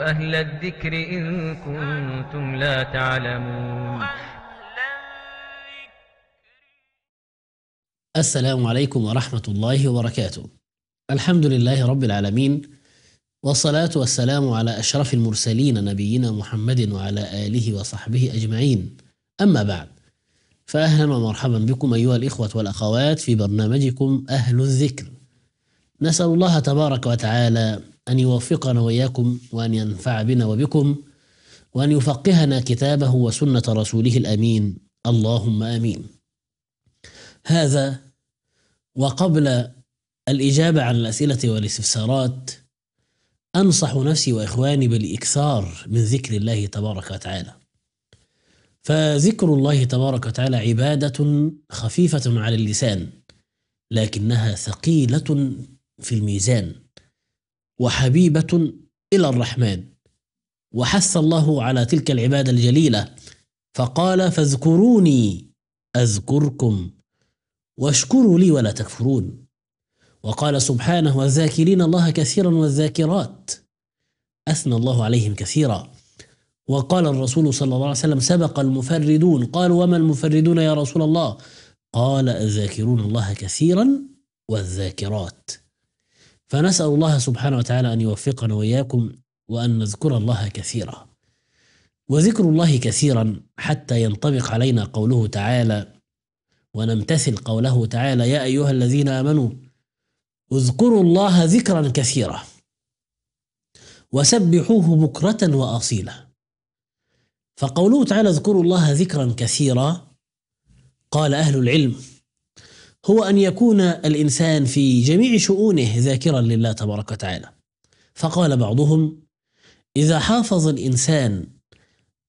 أهل الذكر إن كنتم لا تعلمون السلام عليكم ورحمة الله وبركاته الحمد لله رب العالمين والصلاة والسلام على أشرف المرسلين نبينا محمد وعلى آله وصحبه أجمعين أما بعد فأهلا ومرحبا بكم أيها الإخوة والأخوات في برنامجكم أهل الذكر نسأل الله تبارك وتعالى أن يوفقنا وإياكم وأن ينفع بنا وبكم وأن يفقهنا كتابه وسنة رسوله الأمين اللهم آمين هذا وقبل الإجابة عن الأسئلة والاستفسارات أنصح نفسي وإخواني بالإكثار من ذكر الله تبارك وتعالى فذكر الله تبارك وتعالى عبادة خفيفة على اللسان لكنها ثقيلة في الميزان وحبيبة إلى الرحمن وحث الله على تلك العبادة الجليلة فقال فاذكروني أذكركم واشكروا لي ولا تكفرون وقال سبحانه والذاكرين الله كثيرا والذاكرات أثنى الله عليهم كثيرا وقال الرسول صلى الله عليه وسلم سبق المفردون قالوا وما المفردون يا رسول الله قال الذاكرون الله كثيرا والذاكرات فنسأل الله سبحانه وتعالى أن يوفقنا وإياكم وأن نذكر الله كثيرا وذكر الله كثيرا حتى ينطبق علينا قوله تعالى ونمتثل قوله تعالى يا أيها الذين آمنوا اذكروا الله ذكرا كثيرا وسبحوه بكرة وأصيلا فقوله تعالى اذكروا الله ذكرا كثيرا قال أهل العلم هو ان يكون الانسان في جميع شؤونه ذاكرا لله تبارك وتعالى فقال بعضهم اذا حافظ الانسان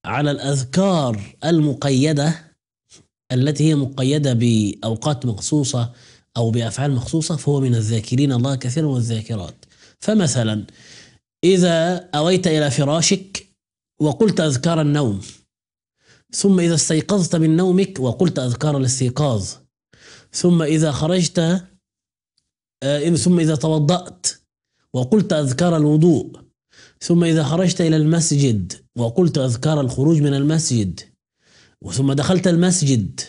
على الاذكار المقيده التي هي مقيده باوقات مخصوصه او بافعال مخصوصه فهو من الذاكرين الله كثيرا والذاكرات فمثلا اذا اويت الى فراشك وقلت اذكار النوم ثم اذا استيقظت من نومك وقلت اذكار الاستيقاظ ثم إذا خرجت آه، ثم إذا توضأت وقلت أذكار الوضوء ثم إذا خرجت إلى المسجد وقلت أذكار الخروج من المسجد وثم دخلت المسجد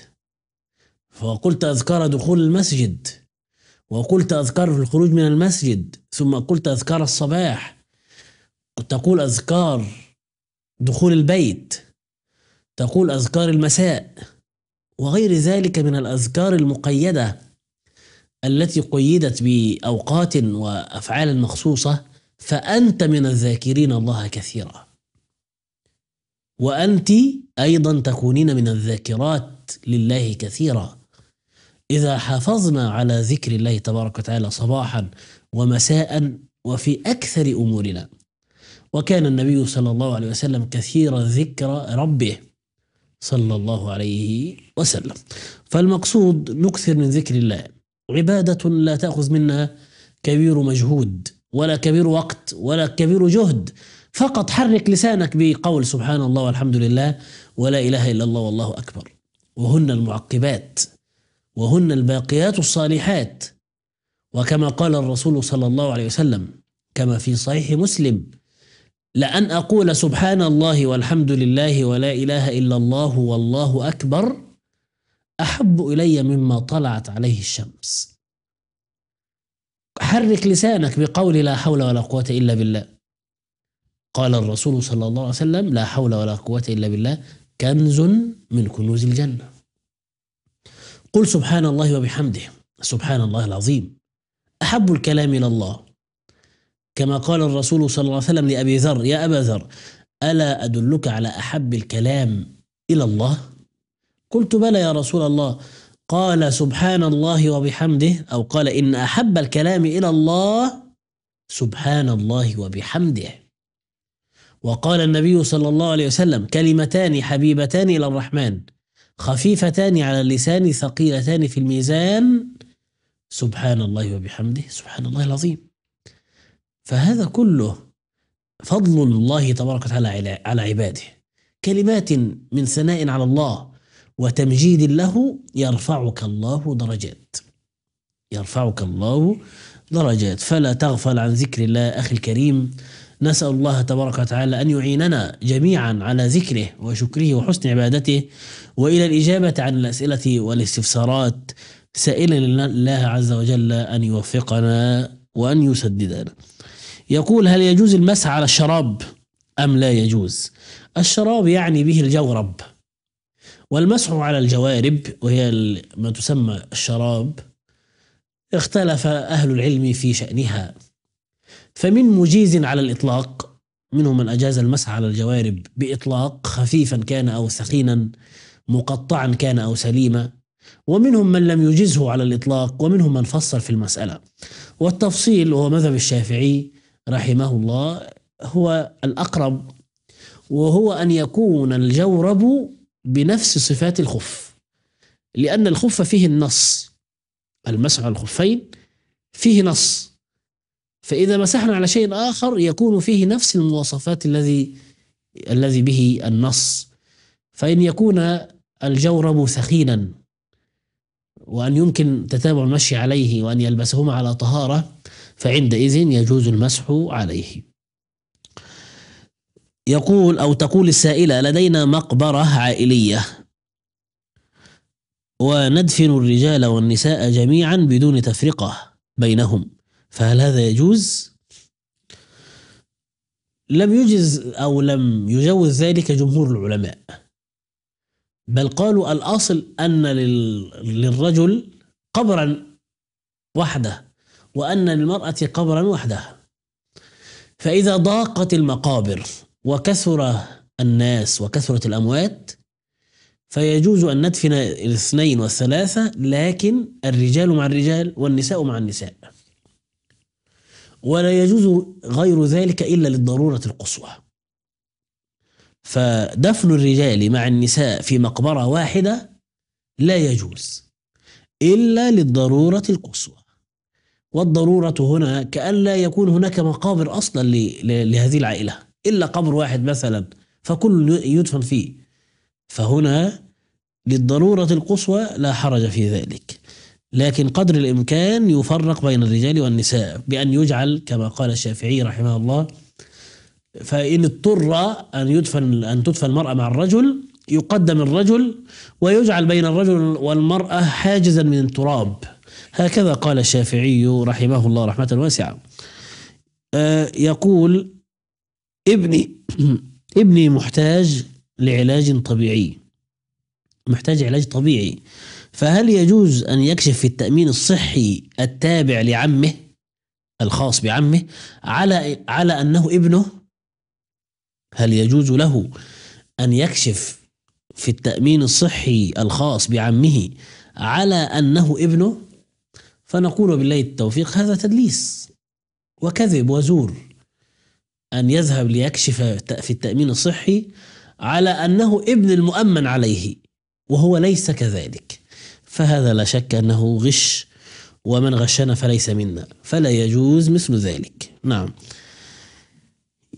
فقلت أذكار دخول المسجد وقلت أذكار في الخروج من المسجد ثم قلت أذكار الصباح تقول أذكار دخول البيت تقول أذكار المساء وغير ذلك من الأذكار المقيدة التي قيدت بأوقات وأفعال مخصوصة فأنت من الذاكرين الله كثيرا وأنت أيضا تكونين من الذاكرات لله كثيرا إذا حافظنا على ذكر الله تبارك وتعالى صباحا ومساء وفي أكثر أمورنا وكان النبي صلى الله عليه وسلم كثير ذكر ربه صلى الله عليه وسلم فالمقصود نكثر من ذكر الله عبادة لا تأخذ منا كبير مجهود ولا كبير وقت ولا كبير جهد فقط حرك لسانك بقول سبحان الله والحمد لله ولا إله إلا الله والله أكبر وهن المعقبات وهن الباقيات الصالحات وكما قال الرسول صلى الله عليه وسلم كما في صحيح مسلم لأن أقول سبحان الله والحمد لله ولا إله إلا الله والله أكبر أحب إلي مما طلعت عليه الشمس حرك لسانك بقول لا حول ولا قوة إلا بالله قال الرسول صلى الله عليه وسلم لا حول ولا قوة إلا بالله كنز من كنوز الجنة قل سبحان الله وبحمده سبحان الله العظيم أحب الكلام إلى الله كما قال الرسول صلى الله عليه وسلم لأبي ذر يا أبا ذر ألا أدلك على أحب الكلام إلى الله قلت بلى يا رسول الله قال سبحان الله وبحمده أو قال إن أحب الكلام إلى الله سبحان الله وبحمده وقال النبي صلى الله عليه وسلم كلمتان حبيبتان إلى الرحمن خفيفتان على اللسان ثقيلتان في الميزان سبحان الله وبحمده سبحان الله العظيم فهذا كله فضل الله تبارك وتعالى على عباده كلمات من ثناء على الله وتمجيد له يرفعك الله درجات يرفعك الله درجات فلا تغفل عن ذكر الله أخي الكريم نسأل الله تبارك وتعالى أن يعيننا جميعا على ذكره وشكره وحسن عبادته وإلى الإجابة عن الأسئلة والاستفسارات سائلا الله عز وجل أن يوفقنا وأن يسددنا يقول هل يجوز المسح على الشراب أم لا يجوز الشراب يعني به الجورب والمسح على الجوارب وهي ما تسمى الشراب اختلف أهل العلم في شأنها فمن مجيز على الإطلاق منهم من أجاز المسح على الجوارب بإطلاق خفيفا كان أو ثقينا مقطعا كان أو سليما ومنهم من لم يجزه على الإطلاق ومنهم من فصل في المسألة والتفصيل وهو مذهب الشافعي رحمه الله هو الأقرب وهو أن يكون الجورب بنفس صفات الخف لأن الخف فيه النص المسح على الخفين فيه نص فإذا مسحنا على شيء آخر يكون فيه نفس المواصفات الذي الذي به النص فإن يكون الجورب ثخينا وأن يمكن تتابع المشي عليه وأن يلبسهما على طهارة فعندئذ يجوز المسح عليه يقول أو تقول السائلة لدينا مقبرة عائلية وندفن الرجال والنساء جميعا بدون تفرقة بينهم فهل هذا يجوز؟ لم يجز أو لم يجوز ذلك جمهور العلماء بل قالوا الأصل أن للرجل قبرا وحده وأن للمرأة قبرا وحدها فإذا ضاقت المقابر وكثر الناس وكثرت الأموات فيجوز أن ندفن الاثنين والثلاثة لكن الرجال مع الرجال والنساء مع النساء ولا يجوز غير ذلك إلا للضرورة القصوى فدفن الرجال مع النساء في مقبرة واحدة لا يجوز إلا للضرورة القصوى والضرورة هنا كأن لا يكون هناك مقابر أصلا لهذه العائلة إلا قبر واحد مثلا فكل يدفن فيه فهنا للضرورة القصوى لا حرج في ذلك لكن قدر الإمكان يفرق بين الرجال والنساء بأن يجعل كما قال الشافعي رحمه الله فإن اضطر أن يدفن أن تدفن المرأة مع الرجل يقدم الرجل ويجعل بين الرجل والمرأة حاجزا من التراب هكذا قال الشافعي رحمه الله رحمة واسعة آه، يقول ابني ابني محتاج لعلاج طبيعي محتاج علاج طبيعي فهل يجوز أن يكشف في التأمين الصحي التابع لعمه الخاص بعمه على على أنه ابنه هل يجوز له أن يكشف في التأمين الصحي الخاص بعمه على أنه ابنه فنقول بالله التوفيق هذا تدليس وكذب وزور أن يذهب ليكشف في التأمين الصحي على أنه ابن المؤمن عليه وهو ليس كذلك فهذا لا شك أنه غش ومن غشنا فليس منا فلا يجوز مثل ذلك نعم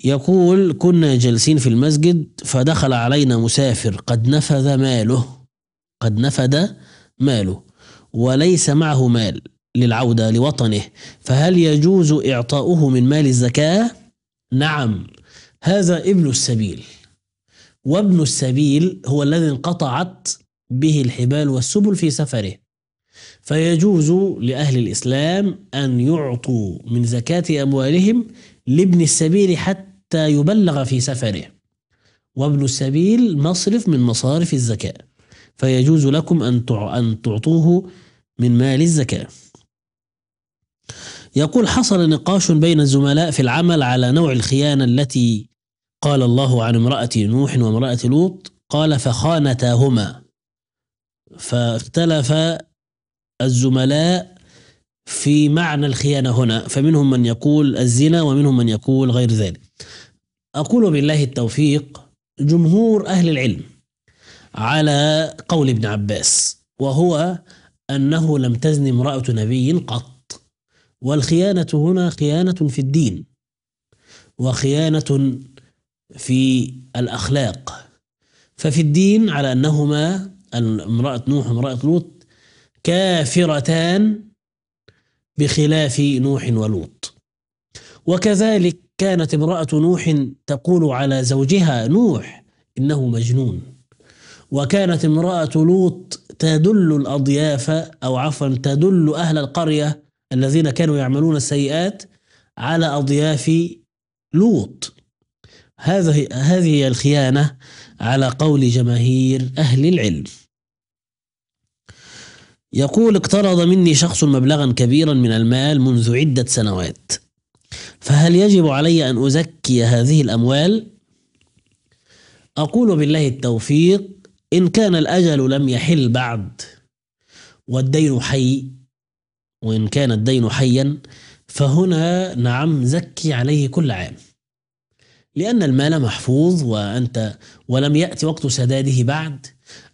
يقول كنا جالسين في المسجد فدخل علينا مسافر قد نفذ ماله قد نفد ماله وليس معه مال للعودة لوطنه فهل يجوز إعطاؤه من مال الزكاة؟ نعم هذا ابن السبيل وابن السبيل هو الذي انقطعت به الحبال والسبل في سفره فيجوز لأهل الإسلام أن يعطوا من زكاة أموالهم لابن السبيل حتى يبلغ في سفره وابن السبيل مصرف من مصارف الزكاة فيجوز لكم أن تعطوه من مال الزكاه يقول حصل نقاش بين الزملاء في العمل على نوع الخيانة التي قال الله عن امرأة نوح وامرأة لوط قال فخانتاهما فاختلف الزملاء في معنى الخيانة هنا فمنهم من يقول الزنا ومنهم من يقول غير ذلك أقول بالله التوفيق جمهور أهل العلم على قول ابن عباس وهو أنه لم تزن امرأة نبي قط والخيانة هنا خيانة في الدين وخيانة في الأخلاق ففي الدين على أنهما امرأة نوح وامرأة لوط كافرتان بخلاف نوح ولوط وكذلك كانت امرأة نوح تقول على زوجها نوح إنه مجنون وكانت امرأة لوط تدل الأضياف أو عفوا تدل أهل القرية الذين كانوا يعملون السيئات على أضياف لوط هذه هذه الخيانة على قول جماهير أهل العلم يقول اقترض مني شخص مبلغا كبيرا من المال منذ عدة سنوات فهل يجب علي أن أزكي هذه الأموال؟ أقول بالله التوفيق إن كان الأجل لم يحل بعد والدين حي وإن كان الدين حيا فهنا نعم زكي عليه كل عام لأن المال محفوظ وأنت ولم يأتي وقت سداده بعد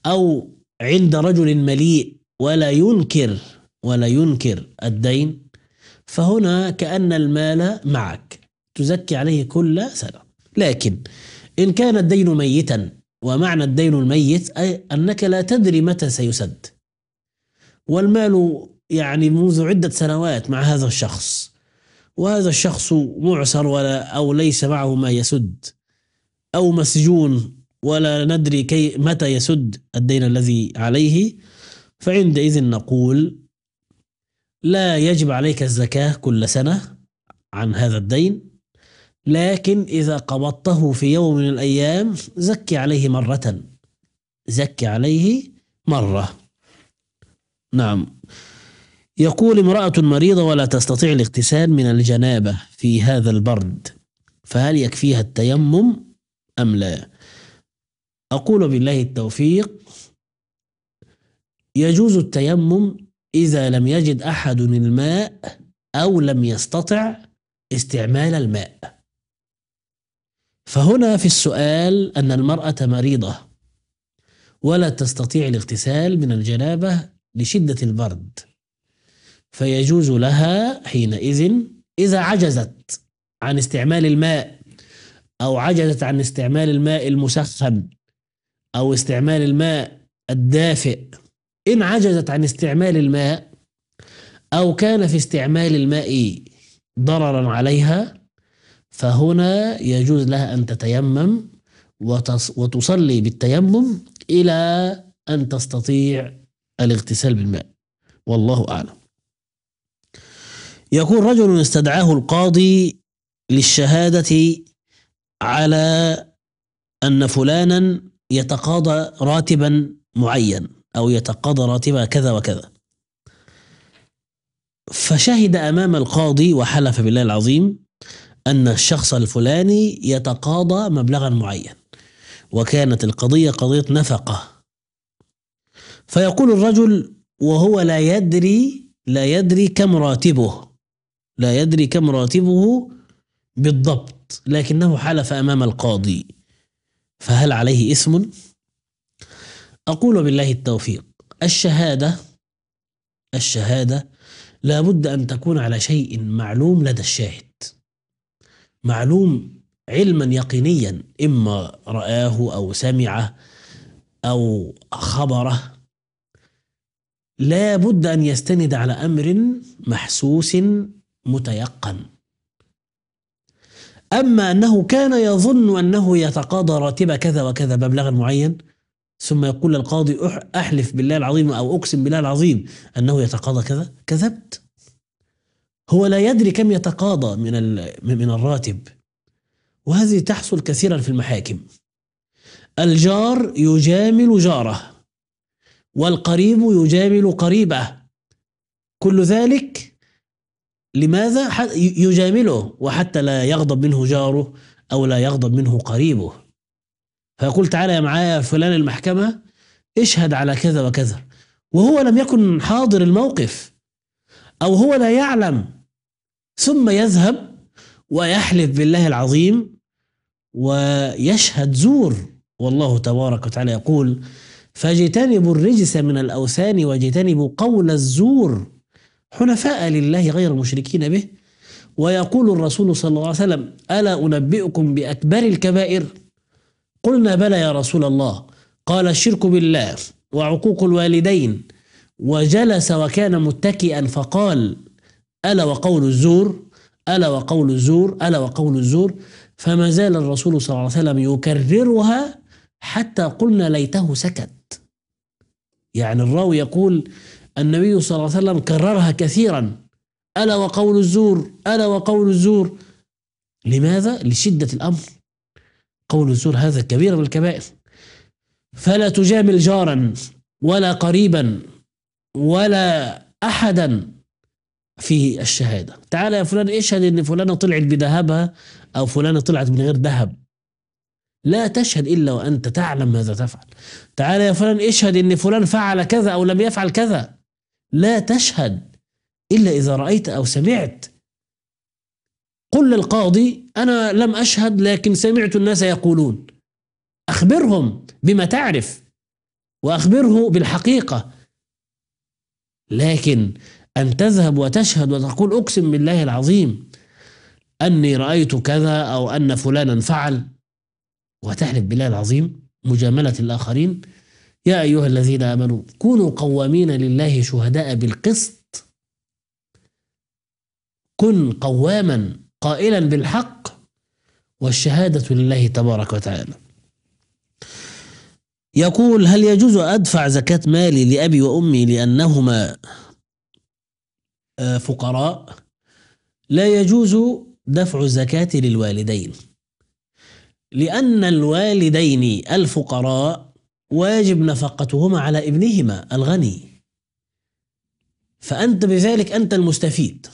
أو عند رجل مليء ولا ينكر ولا ينكر الدين فهنا كأن المال معك تزكي عليه كل سنة لكن إن كان الدين ميتا ومعنى الدين الميت أي أنك لا تدري متى سيسد والمال يعني منذ عدة سنوات مع هذا الشخص وهذا الشخص معسر ولا أو ليس معه ما يسد أو مسجون ولا ندري كي متى يسد الدين الذي عليه فعندئذ نقول لا يجب عليك الزكاة كل سنة عن هذا الدين لكن إذا قبضته في يوم من الأيام زكي عليه مرة زكي عليه مرة نعم يقول امرأة مريضة ولا تستطيع الاغتسال من الجنابة في هذا البرد فهل يكفيها التيمم أم لا أقول بالله التوفيق يجوز التيمم إذا لم يجد أحد الماء أو لم يستطع استعمال الماء فهنا في السؤال أن المرأة مريضة ولا تستطيع الاغتسال من الجنابة لشدة البرد فيجوز لها حينئذ إذا عجزت عن استعمال الماء أو عجزت عن استعمال الماء المسخن أو استعمال الماء الدافئ إن عجزت عن استعمال الماء أو كان في استعمال الماء ضررا عليها فهنا يجوز لها أن تتيمم وتصلي بالتيمم إلى أن تستطيع الاغتسال بالماء والله أعلم يقول رجل استدعاه القاضي للشهادة على أن فلانا يتقاضى راتبا معين أو يتقاضى راتبا كذا وكذا فشهد أمام القاضي وحلف بالله العظيم أن الشخص الفلاني يتقاضى مبلغا معين وكانت القضية قضية نفقة فيقول الرجل وهو لا يدري لا يدري كم راتبه لا يدري كم راتبه بالضبط لكنه حلف امام القاضي فهل عليه اثم اقول بالله التوفيق الشهاده الشهاده لابد ان تكون على شيء معلوم لدى الشاهد معلوم علما يقينيا اما راه او سمعه او خبره لا بد ان يستند على امر محسوس متيقن أما أنه كان يظن أنه يتقاضى راتبة كذا وكذا مبلغا معين ثم يقول القاضي أحلف بالله العظيم أو أقسم بالله العظيم أنه يتقاضى كذا كذبت هو لا يدري كم يتقاضى من من الراتب وهذه تحصل كثيرا في المحاكم الجار يجامل جاره والقريب يجامل قريبه كل ذلك لماذا يجامله وحتى لا يغضب منه جاره أو لا يغضب منه قريبه فيقول تعالى يا معايا فلان المحكمة اشهد على كذا وكذا وهو لم يكن حاضر الموقف أو هو لا يعلم ثم يذهب ويحلف بالله العظيم ويشهد زور والله تبارك وتعالى يقول فاجتنبوا الرجس من الأوثان واجتنبوا قول الزور حنفاء لله غير مشركين به ويقول الرسول صلى الله عليه وسلم ألا أنبئكم بأكبر الكبائر قلنا بلى يا رسول الله قال الشرك بالله وعقوق الوالدين وجلس وكان متكئا فقال ألا وقول الزور ألا وقول الزور ألا وقول الزور فما زال الرسول صلى الله عليه وسلم يكررها حتى قلنا ليته سكت يعني الراوي يقول النبي صلى الله عليه وسلم كررها كثيرا ألا وقول الزور ألا وقول الزور لماذا؟ لشدة الأمر قول الزور هذا كبير من الكبائر فلا تجامل جارا ولا قريبا ولا أحدا في الشهادة تعال يا فلان اشهد ان فلانة طلعت بذهبها أو فلانة طلعت من غير ذهب لا تشهد إلا وأنت تعلم ماذا تفعل تعال يا فلان اشهد ان فلان فعل كذا أو لم يفعل كذا لا تشهد إلا إذا رأيت أو سمعت قل للقاضي أنا لم أشهد لكن سمعت الناس يقولون أخبرهم بما تعرف وأخبره بالحقيقة لكن أن تذهب وتشهد وتقول أقسم بالله العظيم أني رأيت كذا أو أن فلانا فعل وتحلف بالله العظيم مجاملة الآخرين يا أيها الذين آمنوا كونوا قوامين لله شهداء بالقسط كن قواما قائلا بالحق والشهادة لله تبارك وتعالى يقول هل يجوز أدفع زكاة مالي لأبي وأمي لأنهما فقراء لا يجوز دفع الزكاة للوالدين لأن الوالدين الفقراء واجب نفقتهما على ابنهما الغني فأنت بذلك أنت المستفيد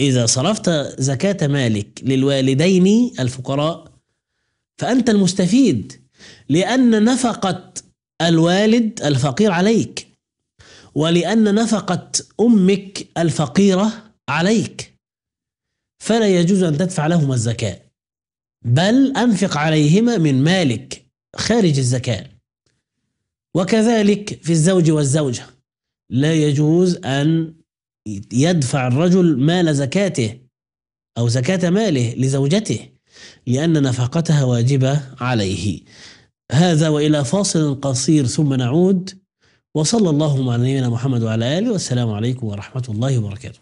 إذا صرفت زكاة مالك للوالدين الفقراء فأنت المستفيد لأن نفقة الوالد الفقير عليك ولأن نفقة أمك الفقيرة عليك فلا يجوز أن تدفع لهما الزكاة بل أنفق عليهما من مالك خارج الزكاة وكذلك في الزوج والزوجة لا يجوز أن يدفع الرجل مال زكاته أو زكاة ماله لزوجته لأن نفقتها واجبة عليه هذا وإلى فاصل قصير ثم نعود وصلى الله على نبينا محمد وعلى آله والسلام عليكم ورحمة الله وبركاته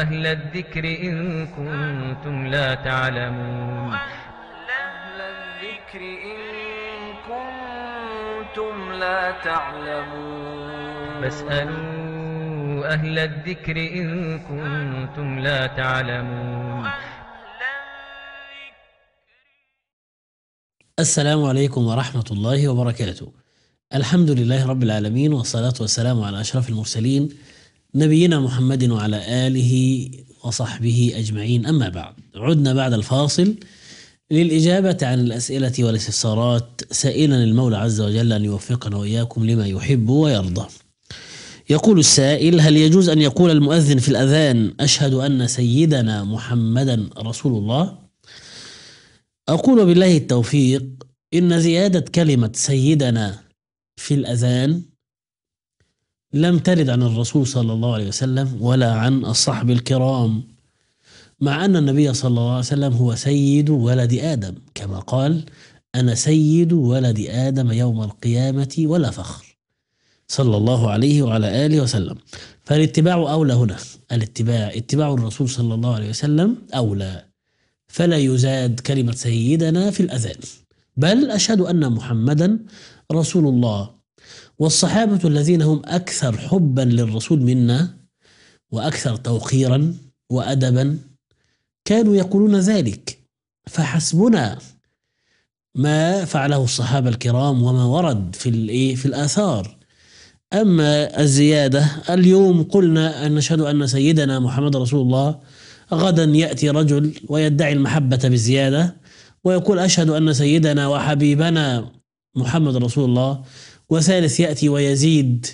أهل الذكر إن كنتم لا تعلمون أهل الذكر إن كنتم لا تعلمون فاسألوا أهل الذكر إن كنتم لا تعلمون السلام عليكم ورحمة الله وبركاته الحمد لله رب العالمين والصلاة والسلام على أشرف المرسلين نبينا محمد وعلى آله وصحبه أجمعين أما بعد عدنا بعد الفاصل للإجابة عن الأسئلة والاستفسارات سائلا المولى عز وجل أن يوفقنا وإياكم لما يحب ويرضى يقول السائل هل يجوز أن يقول المؤذن في الأذان أشهد أن سيدنا محمدا رسول الله أقول بالله التوفيق إن زيادة كلمة سيدنا في الأذان لم ترد عن الرسول صلى الله عليه وسلم ولا عن الصحب الكرام مع أن النبي صلى الله عليه وسلم هو سيد ولد آدم كما قال أنا سيد ولد آدم يوم القيامة ولا فخر صلى الله عليه وعلى آله وسلم فالاتباع أولى هنا الاتباع اتباع الرسول صلى الله عليه وسلم أولى فلا يزاد كلمة سيدنا في الأذان بل أشهد أن محمدا رسول الله والصحابة الذين هم أكثر حبا للرسول منا وأكثر توقيرا وأدبا كانوا يقولون ذلك فحسبنا ما فعله الصحابة الكرام وما ورد في الإيه في الآثار أما الزيادة اليوم قلنا أن نشهد أن سيدنا محمد رسول الله غدا يأتي رجل ويدعي المحبة بالزيادة ويقول أشهد أن سيدنا وحبيبنا محمد رسول الله وثالث يأتي ويزيد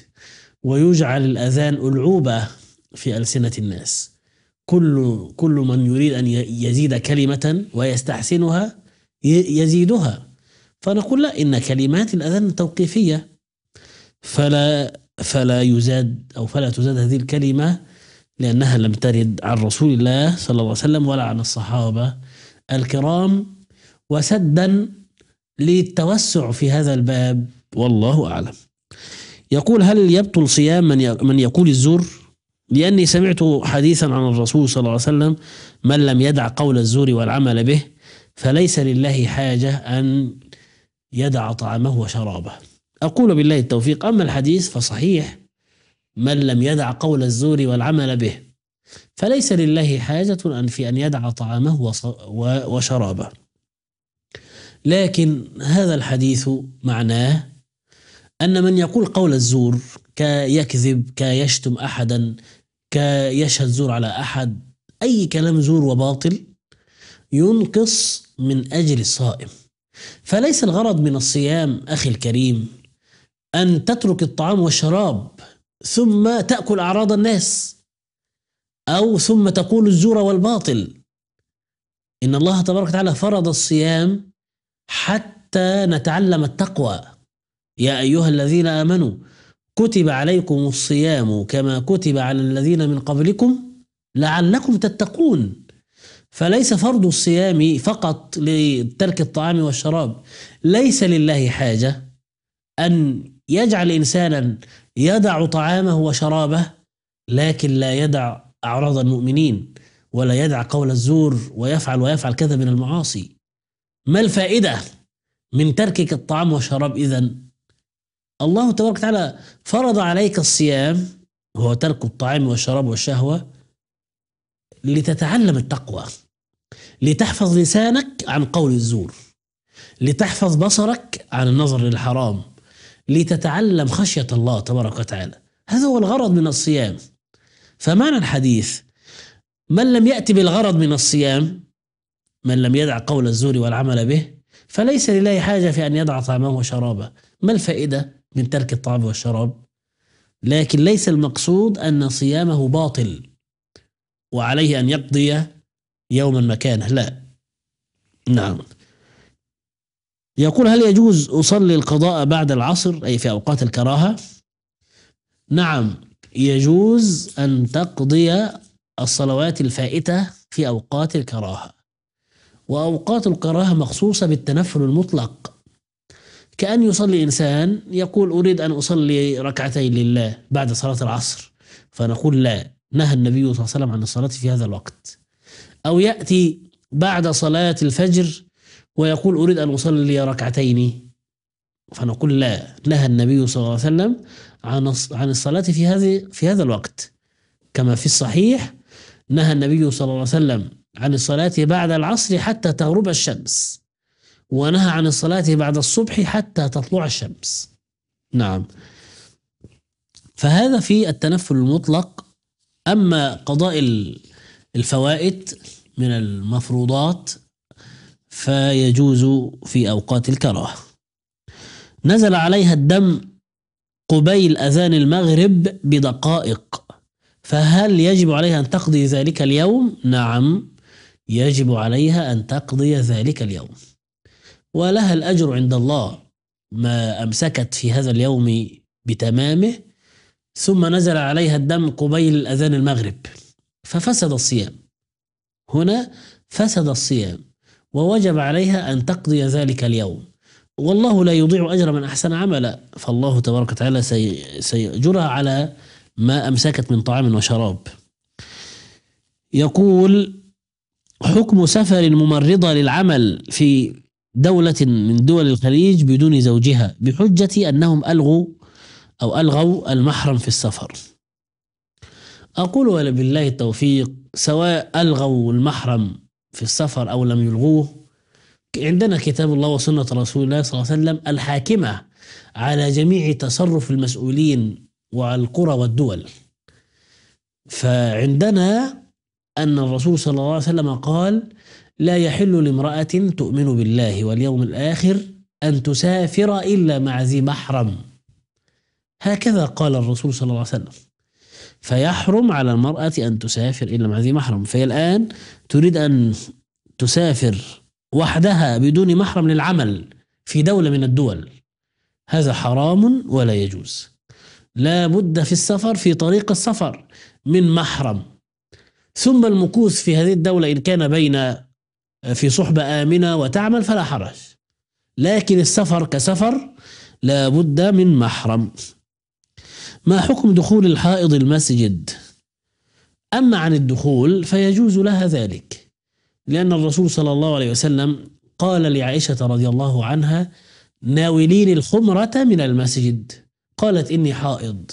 ويجعل الأذان ألعوبة في ألسنة الناس كل كل من يريد أن يزيد كلمة ويستحسنها يزيدها فنقول لا إن كلمات الأذان توقيفية فلا فلا يزاد أو فلا تزاد هذه الكلمة لأنها لم ترد عن رسول الله صلى الله عليه وسلم ولا عن الصحابة الكرام وسدا للتوسع في هذا الباب والله أعلم يقول هل يبطل صيام من من يقول الزور لأني سمعت حديثا عن الرسول صلى الله عليه وسلم من لم يدع قول الزور والعمل به فليس لله حاجة أن يدع طعامه وشرابه أقول بالله التوفيق أما الحديث فصحيح من لم يدع قول الزور والعمل به فليس لله حاجة أن في أن يدع طعامه وشرابه لكن هذا الحديث معناه أن من يقول قول الزور كيكذب كيشتم أحدا كيشهد زور على أحد أي كلام زور وباطل ينقص من أجل الصائم فليس الغرض من الصيام أخي الكريم أن تترك الطعام والشراب ثم تأكل أعراض الناس أو ثم تقول الزور والباطل إن الله تبارك وتعالى فرض الصيام حتى نتعلم التقوى يا أيها الذين آمنوا كتب عليكم الصيام كما كتب على الذين من قبلكم لعلكم تتقون فليس فرض الصيام فقط لترك الطعام والشراب ليس لله حاجة أن يجعل إنسانا يدع طعامه وشرابه لكن لا يدع أعراض المؤمنين ولا يدع قول الزور ويفعل ويفعل كذا من المعاصي ما الفائدة من تركك الطعام والشراب إذا الله تبارك وتعالى فرض عليك الصيام هو ترك الطعام والشراب والشهوة لتتعلم التقوى لتحفظ لسانك عن قول الزور لتحفظ بصرك عن النظر للحرام لتتعلم خشية الله تبارك وتعالى هذا هو الغرض من الصيام فمعنى الحديث من لم يأتي بالغرض من الصيام من لم يدع قول الزور والعمل به فليس لله حاجة في أن يدع طعامه وشرابه ما الفائدة؟ من ترك الطعام والشراب لكن ليس المقصود أن صيامه باطل وعليه أن يقضي يوما مكانه لا نعم يقول هل يجوز أصلي القضاء بعد العصر أي في أوقات الكراهة نعم يجوز أن تقضي الصلوات الفائتة في أوقات الكراهة وأوقات الكراهة مخصوصة بالتنفل المطلق كأن يصلي إنسان يقول أريد أن أصلي ركعتين لله بعد صلاة العصر فنقول لا نهى النبي صلى الله عليه وسلم عن الصلاة في هذا الوقت أو يأتي بعد صلاة الفجر ويقول أريد أن أصلي ركعتين فنقول لا نهى النبي صلى الله عليه وسلم عن الصلاة في هذه في هذا الوقت كما في الصحيح نهى النبي صلى الله عليه وسلم عن الصلاة بعد العصر حتى تغرب الشمس ونهى عن الصلاة بعد الصبح حتى تطلع الشمس نعم فهذا في التنفل المطلق أما قضاء الفوائد من المفروضات فيجوز في أوقات الكراهة نزل عليها الدم قبيل أذان المغرب بدقائق فهل يجب عليها أن تقضي ذلك اليوم؟ نعم يجب عليها أن تقضي ذلك اليوم ولها الأجر عند الله ما أمسكت في هذا اليوم بتمامه ثم نزل عليها الدم قبيل أذان المغرب ففسد الصيام هنا فسد الصيام ووجب عليها أن تقضي ذلك اليوم والله لا يضيع أجر من أحسن عملا فالله تبارك وتعالى سيأجرها على ما أمسكت من طعام وشراب يقول حكم سفر ممرضة للعمل في دولة من دول الخليج بدون زوجها بحجة أنهم ألغوا أو ألغوا المحرم في السفر أقول ولبالله التوفيق سواء ألغوا المحرم في السفر أو لم يلغوه عندنا كتاب الله وسنة رسول الله صلى الله عليه وسلم الحاكمة على جميع تصرف المسؤولين وعلى القرى والدول فعندنا أن الرسول صلى الله عليه وسلم قال لا يحل لامرأة تؤمن بالله واليوم الآخر أن تسافر إلا مع ذي محرم هكذا قال الرسول صلى الله عليه وسلم فيحرم على المرأة أن تسافر إلا مع ذي محرم فهي الآن تريد أن تسافر وحدها بدون محرم للعمل في دولة من الدول هذا حرام ولا يجوز لا بد في السفر في طريق السفر من محرم ثم المكوث في هذه الدولة إن كان بين في صحبة آمنة وتعمل فلا حرج لكن السفر كسفر لابد من محرم ما حكم دخول الحائض المسجد أما عن الدخول فيجوز لها ذلك لأن الرسول صلى الله عليه وسلم قال لعائشة رضي الله عنها ناولين الخمرة من المسجد قالت إني حائض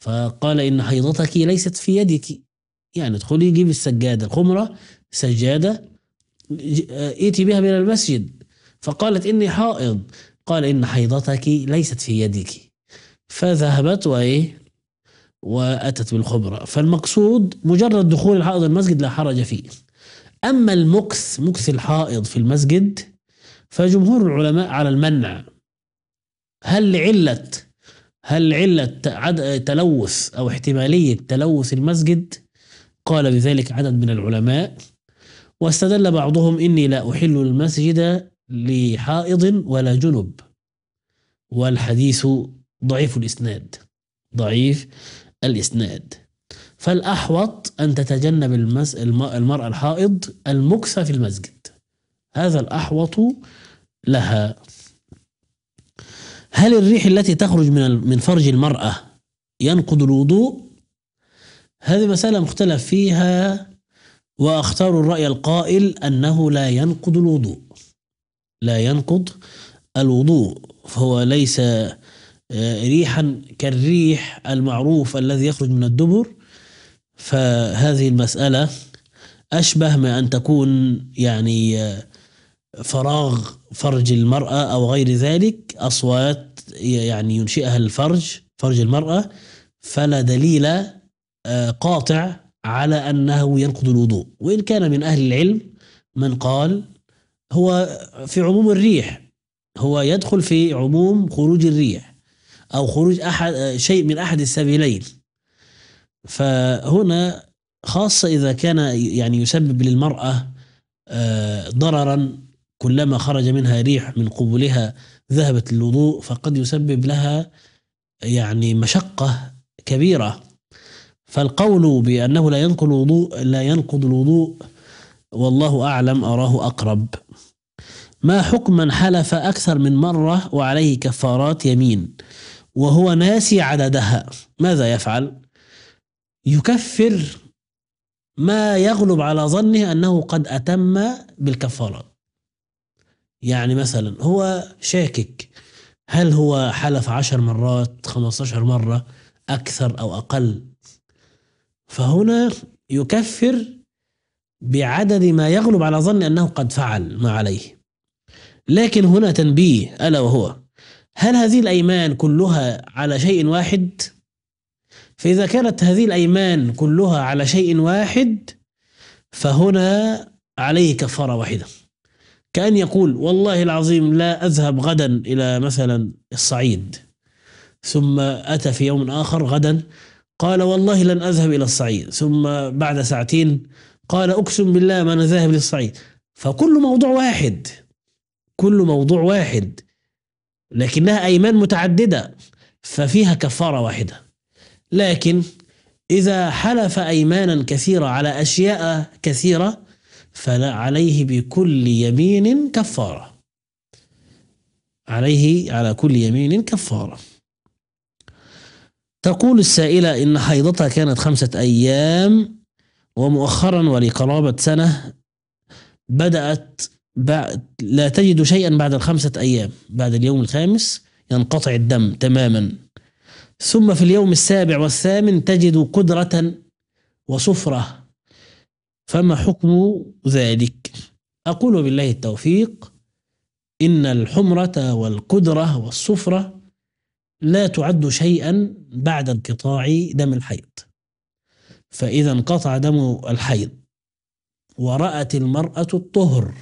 فقال إن حيضتك ليست في يدك يعني ادخلي جيب السجادة الخمرة سجادة ائتي بها من المسجد فقالت إني حائض قال إن حيضتك ليست في يدك فذهبت وإيه وأتت بالخبرة فالمقصود مجرد دخول الحائض المسجد لا حرج فيه أما المكث مكث الحائض في المسجد فجمهور العلماء على المنع هل علة هل علة تلوث أو احتمالية تلوث المسجد قال بذلك عدد من العلماء واستدل بعضهم إني لا أحل المسجد لحائض ولا جنب والحديث ضعيف الإسناد ضعيف الإسناد فالأحوط أن تتجنب المس... المرأة الحائض المكسى في المسجد هذا الأحوط لها هل الريح التي تخرج من من فرج المرأة ينقض الوضوء؟ هذه مسألة مختلف فيها واختار الراي القائل انه لا ينقض الوضوء لا ينقض الوضوء فهو ليس آه، ريحا كالريح المعروف الذي يخرج من الدبر فهذه المسألة أشبه ما أن تكون يعني آه، فراغ فرج المرأة أو غير ذلك أصوات يعني ينشئها الفرج فرج المرأة فلا دليل آه، قاطع على أنه ينقض الوضوء وإن كان من أهل العلم من قال هو في عموم الريح هو يدخل في عموم خروج الريح أو خروج أحد شيء من أحد السبيلين فهنا خاصة إذا كان يعني يسبب للمرأة آه، ضررا كلما خرج منها ريح من قبولها ذهبت الوضوء فقد يسبب لها يعني مشقة كبيرة فالقول بأنه لا ينقض الوضوء لا ينقض الوضوء والله أعلم أراه أقرب ما حكم من حلف أكثر من مرة وعليه كفارات يمين وهو ناسي عددها ماذا يفعل؟ يكفر ما يغلب على ظنه أنه قد أتم بالكفارات يعني مثلا هو شاكك هل هو حلف عشر مرات عشر مرة أكثر أو أقل فهنا يكفر بعدد ما يغلب على ظن أنه قد فعل ما عليه لكن هنا تنبيه ألا وهو هل هذه الأيمان كلها على شيء واحد؟ فإذا كانت هذه الأيمان كلها على شيء واحد فهنا عليه كفارة واحدة كأن يقول والله العظيم لا أذهب غدا إلى مثلا الصعيد ثم أتى في يوم آخر غدا قال والله لن أذهب إلى الصعيد ثم بعد ساعتين قال أقسم بالله ما أنا ذاهب للصعيد فكل موضوع واحد كل موضوع واحد لكنها أيمان متعددة ففيها كفارة واحدة لكن إذا حلف أيمانا كثيرة على أشياء كثيرة فلا عليه بكل يمين كفارة عليه على كل يمين كفاره تقول السائلة إن حيضتها كانت خمسة أيام ومؤخرا ولقرابة سنة بدأت بعد لا تجد شيئا بعد الخمسة أيام بعد اليوم الخامس ينقطع الدم تماما ثم في اليوم السابع والثامن تجد قدرة وصفرة فما حكم ذلك أقول بالله التوفيق إن الحمرة والقدرة والصفرة لا تعد شيئا بعد انقطاع دم الحيض فإذا انقطع دم الحيض ورأت المرأة الطهر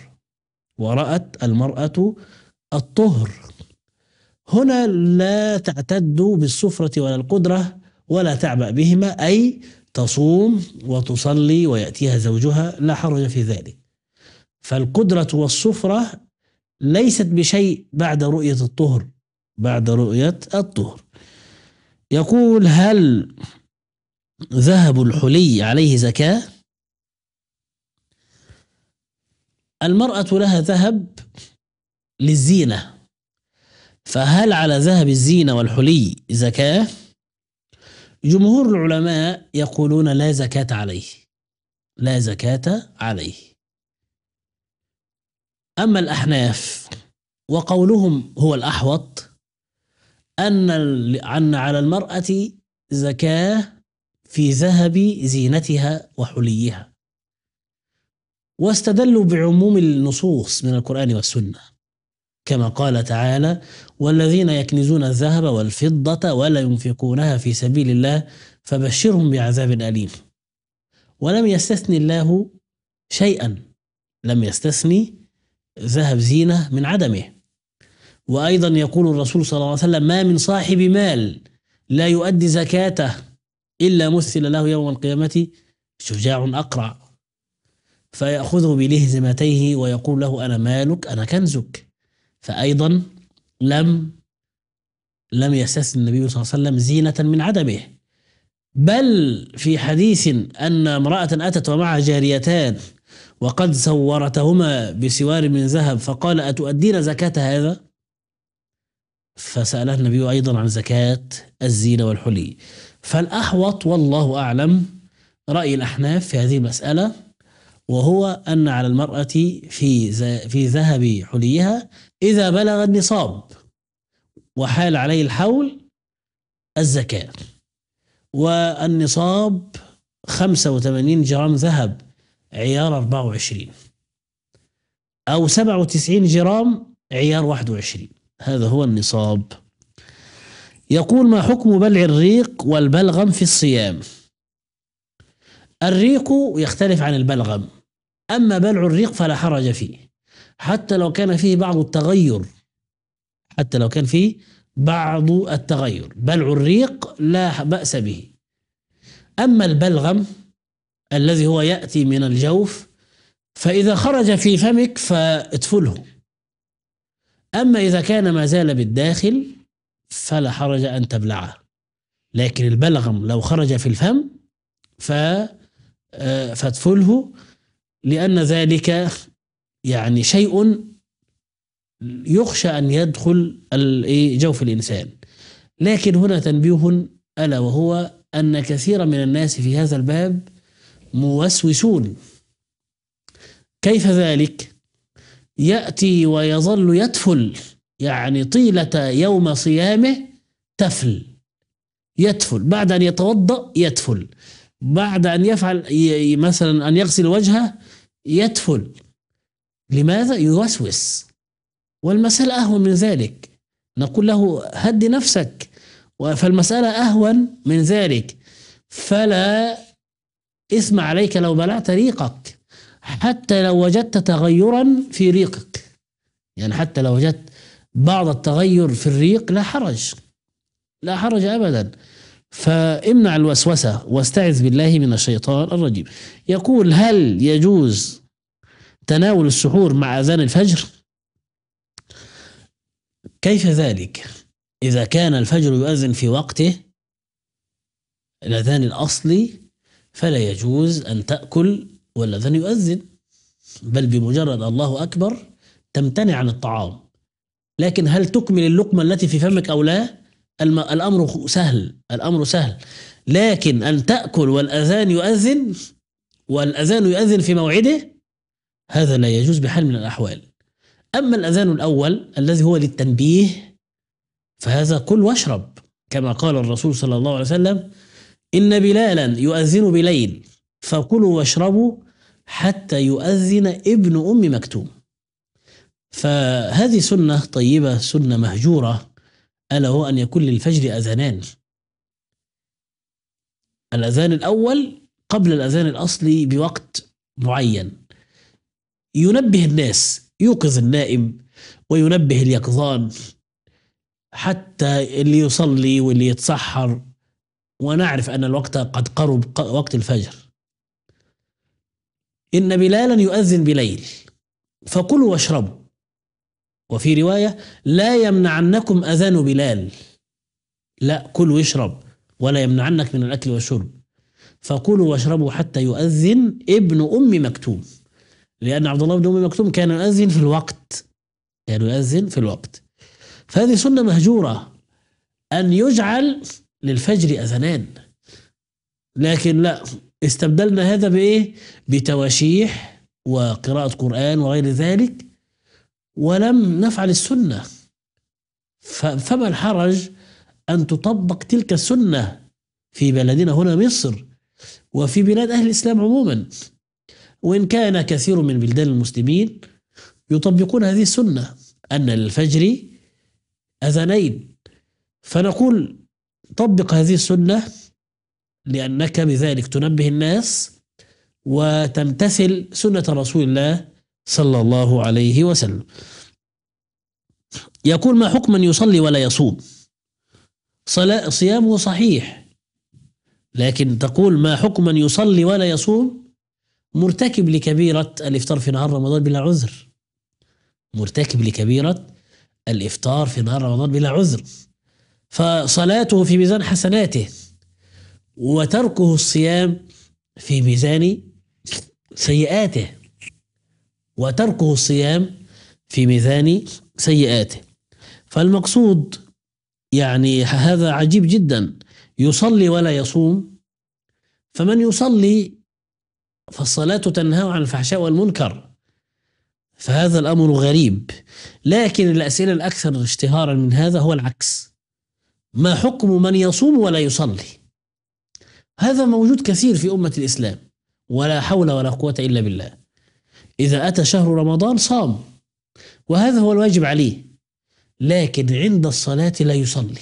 ورأت المرأة الطهر هنا لا تعتد بالسفرة ولا القدرة ولا تعبأ بهما أي تصوم وتصلي ويأتيها زوجها لا حرج في ذلك فالقدرة والسفرة ليست بشيء بعد رؤية الطهر بعد رؤية الطهر يقول هل ذهب الحلي عليه زكاة المرأة لها ذهب للزينة فهل على ذهب الزينة والحلي زكاة جمهور العلماء يقولون لا زكاة عليه لا زكاة عليه أما الأحناف وقولهم هو الأحوط أن أن على المرأة زكاة في ذهب زينتها وحليها واستدلوا بعموم النصوص من القرآن والسنة كما قال تعالى والذين يكنزون الذهب والفضة ولا ينفقونها في سبيل الله فبشرهم بعذاب أليم ولم يستثني الله شيئا لم يستثني ذهب زينة من عدمه وأيضا يقول الرسول صلى الله عليه وسلم ما من صاحب مال لا يؤدي زكاته إلا مثل له يوم القيامة شجاع أقرع فيأخذه بلهزمتيه ويقول له أنا مالك أنا كنزك فأيضا لم لم يسس النبي صلى الله عليه وسلم زينة من عدمه بل في حديث أن امرأة أتت ومعها جاريتان وقد سورتهما بسوار من ذهب فقال أتؤدين زكاة هذا؟ فسأله النبي أيضا عن زكاة الزينة والحلي فالأحوط والله أعلم رأي الأحناف في هذه المسألة وهو أن على المرأة في في ذهب حليها إذا بلغ النصاب وحال عليه الحول الزكاة والنصاب 85 جرام ذهب عيار 24 أو 97 جرام عيار 21 هذا هو النصاب يقول ما حكم بلع الريق والبلغم في الصيام الريق يختلف عن البلغم أما بلع الريق فلا حرج فيه حتى لو كان فيه بعض التغير حتى لو كان فيه بعض التغير بلع الريق لا بأس به أما البلغم الذي هو يأتي من الجوف فإذا خرج في فمك فاتفله أما إذا كان ما زال بالداخل فلا حرج أن تبلعه لكن البلغم لو خرج في الفم ف آه، فادفله لأن ذلك يعني شيء يخشى أن يدخل إيه، جوف الإنسان لكن هنا تنبيه ألا وهو أن كثيرا من الناس في هذا الباب موسوسون كيف ذلك؟ يأتي ويظل يتفل يعني طيلة يوم صيامه تفل يتفل بعد أن يتوضأ يتفل بعد أن يفعل مثلا أن يغسل وجهه يتفل لماذا؟ يوسوس والمسألة أهون من ذلك نقول له هد نفسك فالمسألة أهون من ذلك فلا إثم عليك لو بلعت ريقك حتى لو وجدت تغيرا في ريقك يعني حتى لو وجدت بعض التغير في الريق لا حرج لا حرج أبدا فامنع الوسوسة واستعذ بالله من الشيطان الرجيم يقول هل يجوز تناول السحور مع أذان الفجر كيف ذلك إذا كان الفجر يؤذن في وقته الأذان الأصلي فلا يجوز أن تأكل والأذان يؤذن بل بمجرد الله أكبر تمتنع عن الطعام لكن هل تكمل اللقمة التي في فمك أو لا الأمر سهل الأمر سهل لكن أن تأكل والأذان يؤذن والأذان يؤذن في موعده هذا لا يجوز بحال من الأحوال أما الأذان الأول الذي هو للتنبيه فهذا كل واشرب كما قال الرسول صلى الله عليه وسلم إن بلالا يؤذن بليل فكلوا واشربوا حتى يؤذن ابن ام مكتوم فهذه سنه طيبه سنه مهجوره الا هو ان يكون للفجر اذانان الاذان الاول قبل الاذان الاصلي بوقت معين ينبه الناس يوقظ النائم وينبه اليقظان حتى اللي يصلي واللي يتسحر ونعرف ان الوقت قد قرب وقت الفجر إن بلالا يؤذن بليل فكلوا واشربوا وفي رواية لا يمنعنكم أذان بلال لا كل واشرب ولا يمنعنك من الأكل والشرب فكلوا واشربوا حتى يؤذن ابن أم مكتوم لأن عبد الله بن أم مكتوم كان يؤذن في الوقت كان يؤذن في الوقت فهذه سنة مهجورة أن يجعل للفجر أذنان لكن لا استبدلنا هذا بايه بتواشيح وقراءة قرآن وغير ذلك ولم نفعل السنة فما الحرج أن تطبق تلك السنة في بلدنا هنا مصر وفي بلاد أهل الإسلام عموما وإن كان كثير من بلدان المسلمين يطبقون هذه السنة أن للفجر أذانين فنقول طبق هذه السنة لأنك بذلك تنبه الناس وتمتثل سنة رسول الله صلى الله عليه وسلم يقول ما حكم من يصلي ولا يصوم صلاة صيامه صحيح لكن تقول ما حكم من يصلي ولا يصوم مرتكب لكبيرة الإفطار في نهار رمضان بلا عذر مرتكب لكبيرة الإفطار في نهار رمضان بلا عذر فصلاته في ميزان حسناته وتركه الصيام في ميزان سيئاته وتركه الصيام في ميزان سيئاته فالمقصود يعني هذا عجيب جدا يصلي ولا يصوم فمن يصلي فالصلاة تنهى عن الفحشاء والمنكر فهذا الأمر غريب لكن الأسئلة الأكثر اشتهارا من هذا هو العكس ما حكم من يصوم ولا يصلي هذا موجود كثير في أمة الإسلام ولا حول ولا قوة إلا بالله إذا أتى شهر رمضان صام وهذا هو الواجب عليه لكن عند الصلاة لا يصلي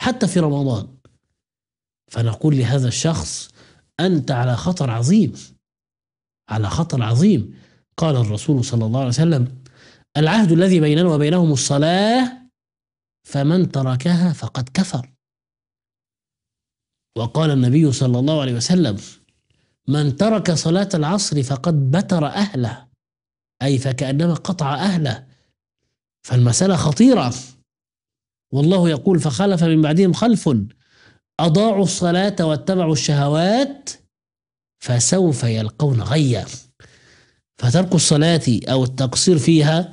حتى في رمضان فنقول لهذا الشخص أنت على خطر عظيم على خطر عظيم قال الرسول صلى الله عليه وسلم العهد الذي بيننا وبينهم الصلاة فمن تركها فقد كفر وقال النبي صلى الله عليه وسلم من ترك صلاة العصر فقد بتر أهله أي فكأنما قطع أهله فالمسألة خطيرة والله يقول فخلف من بعدهم خلف أضاعوا الصلاة واتبعوا الشهوات فسوف يلقون غيا فترك الصلاة أو التقصير فيها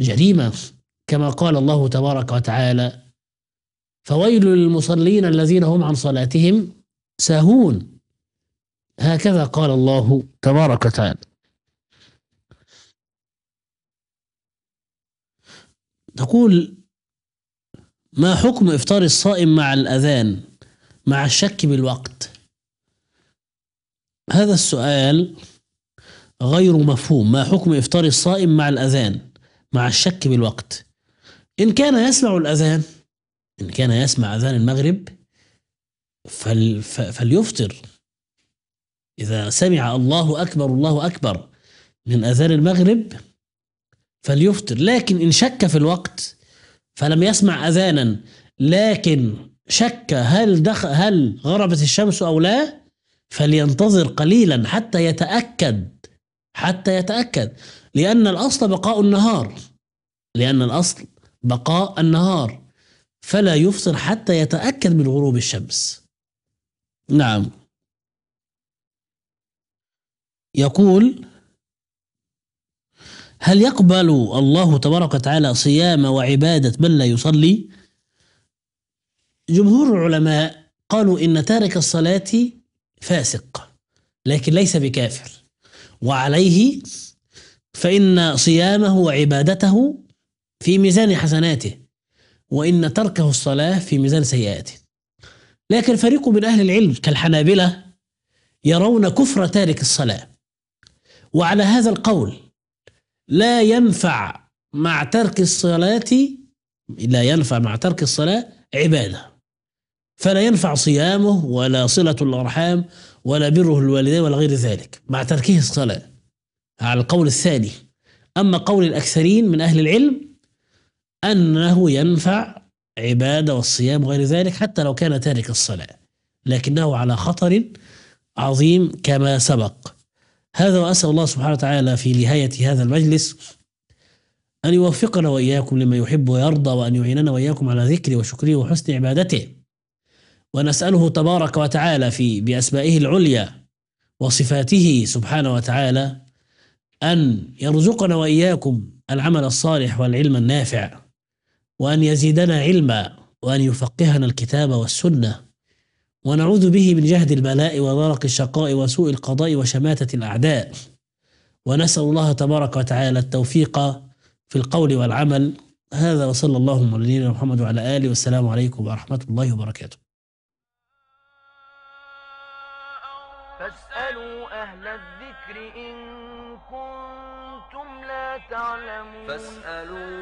جريمة كما قال الله تبارك وتعالى فويل للمصلين الذين هم عن صلاتهم ساهون هكذا قال الله تبارك وتعالى تقول ما حكم إفطار الصائم مع الأذان مع الشك بالوقت هذا السؤال غير مفهوم ما حكم إفطار الصائم مع الأذان مع الشك بالوقت إن كان يسمع الأذان إن كان يسمع أذان المغرب فل فليفطر إذا سمع الله أكبر الله أكبر من أذان المغرب فليفطر لكن إن شك في الوقت فلم يسمع أذانا لكن شك هل دخل هل غربت الشمس أو لا فلينتظر قليلا حتى يتأكد حتى يتأكد لأن الأصل بقاء النهار لأن الأصل بقاء النهار فلا يفطر حتى يتأكد من غروب الشمس نعم يقول هل يقبل الله تبارك وتعالى صيام وعبادة من لا يصلي جمهور العلماء قالوا إن تارك الصلاة فاسق لكن ليس بكافر وعليه فإن صيامه وعبادته في ميزان حسناته وإن تركه الصلاة في ميزان سيئاته لكن فريق من أهل العلم كالحنابلة يرون كفر تارك الصلاة وعلى هذا القول لا ينفع مع ترك الصلاة لا ينفع مع ترك الصلاة عبادة فلا ينفع صيامه ولا صلة الأرحام ولا بره الوالدين ولا غير ذلك مع تركه الصلاة على القول الثاني أما قول الأكثرين من أهل العلم أنه ينفع عبادة والصيام وغير ذلك حتى لو كان تارك الصلاة لكنه على خطر عظيم كما سبق هذا وأسأل الله سبحانه وتعالى في نهاية هذا المجلس أن يوفقنا وإياكم لما يحب ويرضى وأن يعيننا وإياكم على ذكره وشكره وحسن عبادته ونسأله تبارك وتعالى في بأسمائه العليا وصفاته سبحانه وتعالى أن يرزقنا وإياكم العمل الصالح والعلم النافع وأن يزيدنا علما وأن يفقهنا الكتاب والسنة ونعوذ به من جهد البلاء وضرق الشقاء وسوء القضاء وشماتة الأعداء ونسأل الله تبارك وتعالى التوفيق في القول والعمل هذا وصلى الله على نبينا محمد وعلى آله والسلام عليكم ورحمة الله وبركاته فاسألوا أهل الذكر إن كنتم لا تعلمون فاسألوا